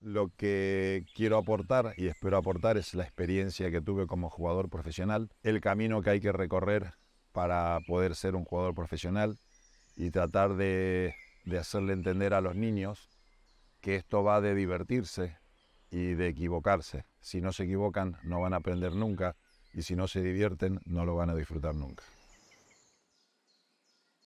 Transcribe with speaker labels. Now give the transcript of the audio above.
Speaker 1: Lo que quiero aportar y espero aportar es la experiencia que tuve como jugador profesional, el camino que hay que recorrer para poder ser un jugador profesional y tratar de, hacerle entender a los niños que esto va de divertirse y de equivocarse. Si no se equivocan, no van a aprender nunca y si no se divierten, no lo van a disfrutar nunca.